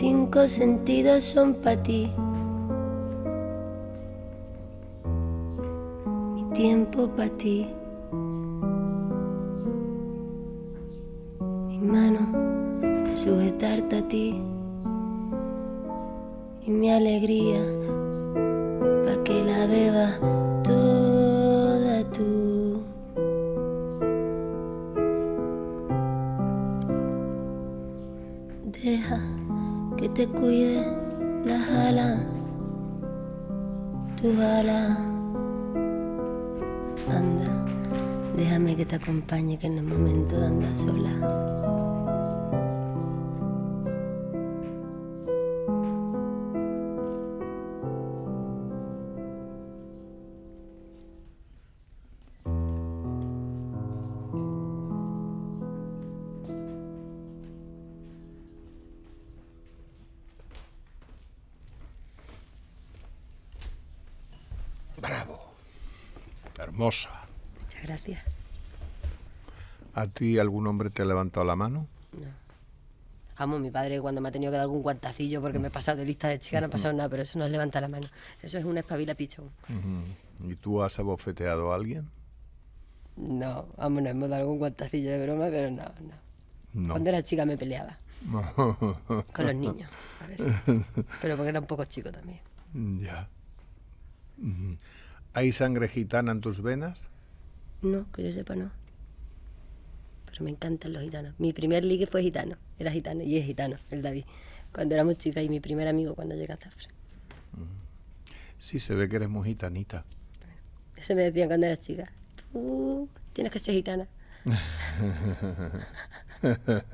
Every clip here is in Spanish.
cinco sentidos son para ti. Mi tiempo para ti. Mi mano para sujetarte a ti. Y mi alegría para que la beba que te cuide la jala, tu jala. Anda, déjame que te acompañe que en es momento anda sola. Bravo. Hermosa. Muchas gracias. ¿A ti algún hombre te ha levantado la mano? No. Vamos, mi padre cuando me ha tenido que dar algún guantacillo porque me he pasado de lista de chicas, no ha pasado nada, pero eso no es levanta la mano. Eso es una espabila pichón. ¿Y tú has abofeteado a alguien? No, vamos, no hemos dado algún guantacillo de broma, pero no, no. no. Cuando era chica me peleaba. Con los niños, a Pero porque era un poco chico también. Ya. ¿Hay sangre gitana en tus venas? No, que yo sepa no. Pero me encantan los gitanos. Mi primer ligue fue gitano. Era gitano y es gitano, el David. Cuando muy chica y mi primer amigo cuando llega a Zafra. Sí, se ve que eres muy gitanita. Eso me decían cuando era chica. Tú tienes que ser gitana.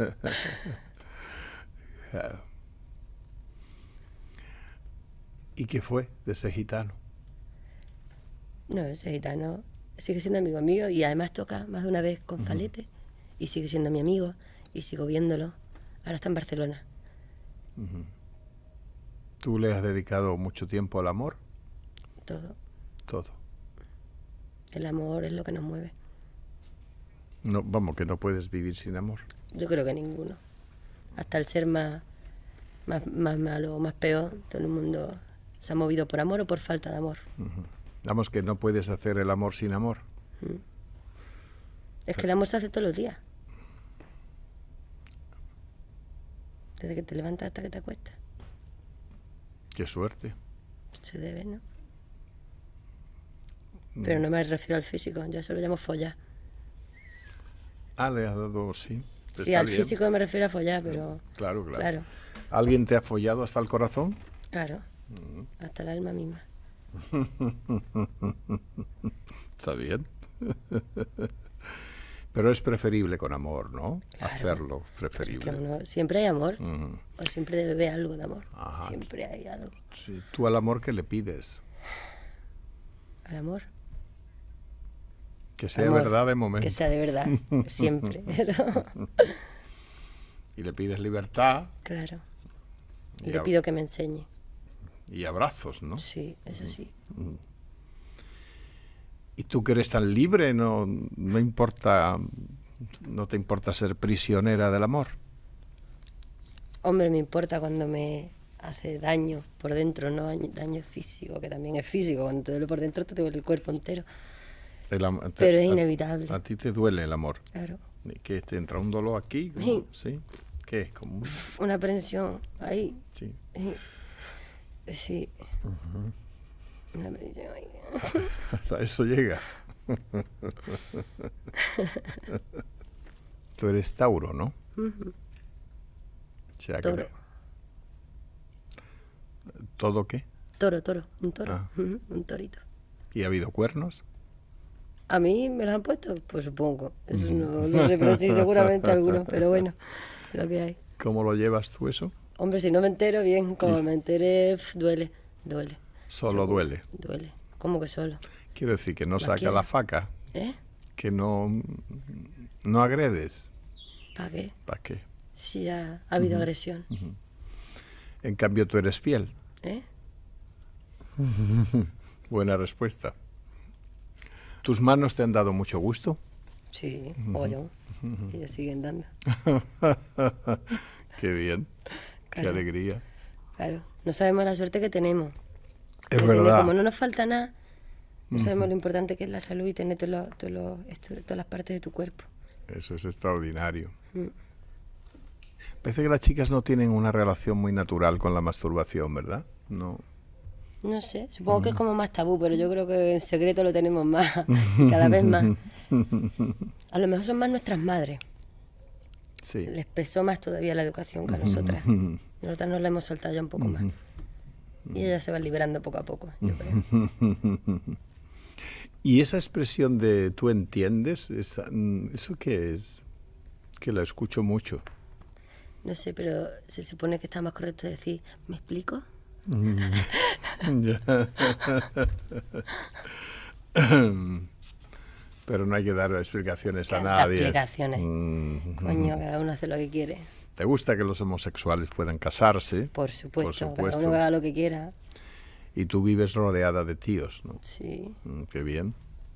¿Y qué fue de ese gitano? No, ese gitano sigue siendo amigo mío y además toca más de una vez con Falete y sigue siendo mi amigo y sigo viéndolo. Ahora está en Barcelona. ¿Tú le has dedicado mucho tiempo al amor? Todo. Todo. El amor es lo que nos mueve. No, vamos, que no puedes vivir sin amor. Yo creo que ninguno. Hasta el ser más, más, malo o más peor, todo el mundo se ha movido por amor o por falta de amor. Vamos, que no puedes hacer el amor sin amor. Es que el amor se hace todos los días. Desde que te levantas hasta que te acuestas. Qué suerte. Se debe, ¿no? Pero no me refiero al físico, ya solo lo llamo follar. Ah, le has dado, sí. Sí, al físico me refiero a follar, pero... Claro, claro, ¿Alguien te ha follado hasta el corazón? Claro, mm. hasta el alma misma. Está bien. Pero es preferible con amor, ¿no? Hacerlo preferible. siempre hay amor. O siempre debe haber algo de amor. Siempre hay algo. ¿Tú al amor que le pides? Al amor. Que sea de verdad de momento. Que sea de verdad, siempre. Y le pides libertad. Claro. y le pido que me enseñe y abrazos, ¿no? Sí, eso sí. Mm, mm. Y tú que eres tan libre, no, no importa, no te importa ser prisionera del amor. Hombre, me importa cuando me hace daño por dentro, no daño físico, que también es físico, cuando te duele por dentro te duele el cuerpo entero. Pero es inevitable. A, ti te duele el amor. Claro. Que te entra un dolor aquí, sí. ¿Qué es? Como... Una presión ahí. sí. Sí. Hasta eso llega. Tú eres Tauro, ¿no? ¿Todo qué? Toro, toro, un toro, ah. un torito. ¿Y ha habido cuernos? A mí me los han puesto, pues supongo. Eso no, no sé, pero sí, seguramente algunos, pero bueno, lo que hay. ¿Cómo lo llevas tú eso? Hombre, si no me entero bien, como me enteré, duele, duele. Solo duele. Duele. ¿Cómo que solo? Quiero decir que no saca la faca. ¿Eh? Que no, no agredes. ¿Para qué? ¿Para qué? Si ha, habido agresión. En cambio, tú eres fiel. ¿Eh? Buena respuesta. ¿Tus manos te han dado mucho gusto? Sí, uh Y siguen dando. Qué bien. Qué alegría. Claro, no sabemos la suerte que tenemos. Es verdad. Como no nos falta nada, no sabemos lo importante que es la salud y tener todas las partes de tu cuerpo. Eso es extraordinario. Mm. Parece que las chicas no tienen una relación muy natural con la masturbación, ¿verdad? No. No sé, supongo que es mm. como más tabú, pero yo creo que en secreto lo tenemos más, cada vez más. A lo mejor son más nuestras madres les pesó más todavía la educación que a nosotras. Nosotras nos la hemos soltado ya un poco más. Y ella se va liberando poco a poco, yo creo. ¿Y esa expresión de tú entiendes? Mm, ¿Eso qué es? Que la escucho mucho. No sé, pero se supone que está más correcto decir, ¿me explico? Mm. Pero no hay que dar explicaciones a nadie. Explicaciones. Mm. Coño, cada uno hace lo que quiere. ¿Te gusta que los homosexuales puedan casarse? Por supuesto, Por cada uno haga lo que quiera. Y tú vives rodeada de tíos, ¿no? Sí. Mm, qué bien.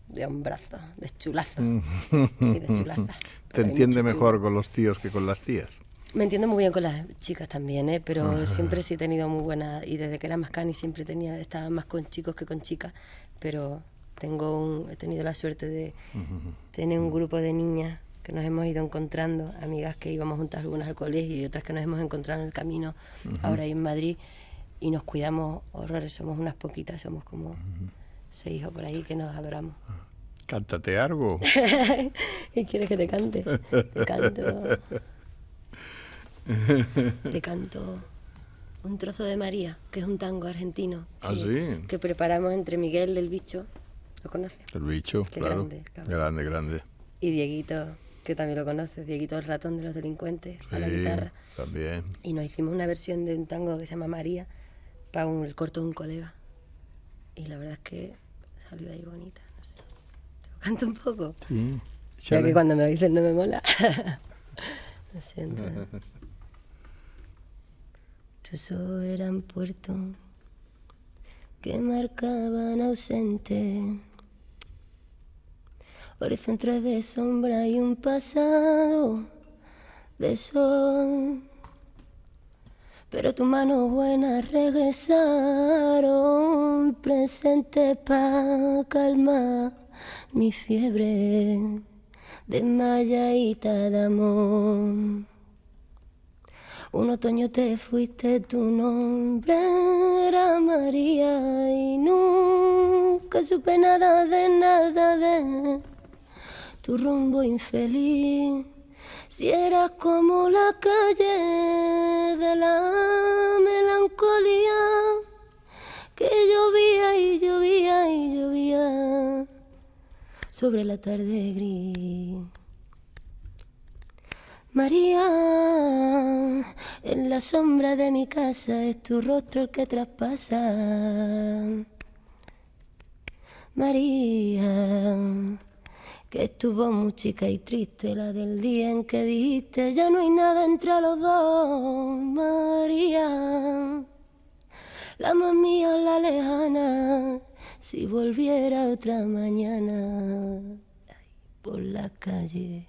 De hombrazo, de chulazo. de chulaza. Mm. ¿Te entiende mejor con los tíos que con las tías? Me entiendo muy bien con las chicas también, ¿eh? pero ah. siempre sí he tenido muy buena. Y desde que era más cani siempre tenía, estaba más con chicos que con chicas. Pero he tenido la suerte de tener un grupo de niñas que nos hemos ido encontrando, amigas que íbamos juntas algunas al colegio y otras que nos hemos encontrado en el camino, ahora ahí en Madrid, y nos cuidamos horrores, somos unas poquitas, somos como seis o por ahí que nos adoramos. Cántate algo. ¿Y quieres que te cante? Te canto. te canto un trozo de María, que es un tango argentino. Ah, que preparamos entre Miguel del Bicho ¿Lo conoces? El bicho, Qué Grande, grande, grande. Y Dieguito, que también lo conoces, Dieguito el ratón de los delincuentes, sí, la guitarra. También. Y nos hicimos una versión de un tango que se llama María para un, el corto de un colega. Y la verdad es que salió ahí bonita, no sé. canto un poco. Sí. Ya que cuando me dicen no me mola. lo siento. Tus eran puerto que marcaban ausente Parece entre de sombra y un pasado de sol. Pero tu manos buenas regresaron presente para calmar mi fiebre de y de amor. Un otoño te fuiste, tu nombre era María y nunca supe nada de nada de tu rumbo infeliz. Si eras como la calle de la melancolía, que llovía y llovía y llovía sobre la tarde gris. María, en la sombra de mi casa es tu rostro el que traspasa. María que estuvo muy chica y triste la del día en que dijiste ya no hay nada entre los dos, María. La mía la lejana, si volviera otra mañana por la calle.